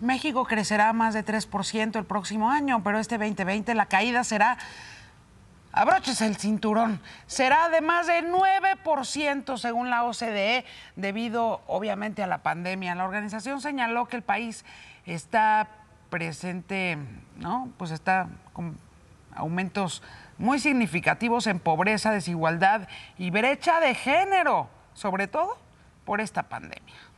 México crecerá más de 3% el próximo año, pero este 2020 la caída será abróchese el cinturón. Será de más de 9% según la OCDE, debido obviamente a la pandemia. La organización señaló que el país está presente, ¿no? Pues está con aumentos muy significativos en pobreza, desigualdad y brecha de género, sobre todo por esta pandemia.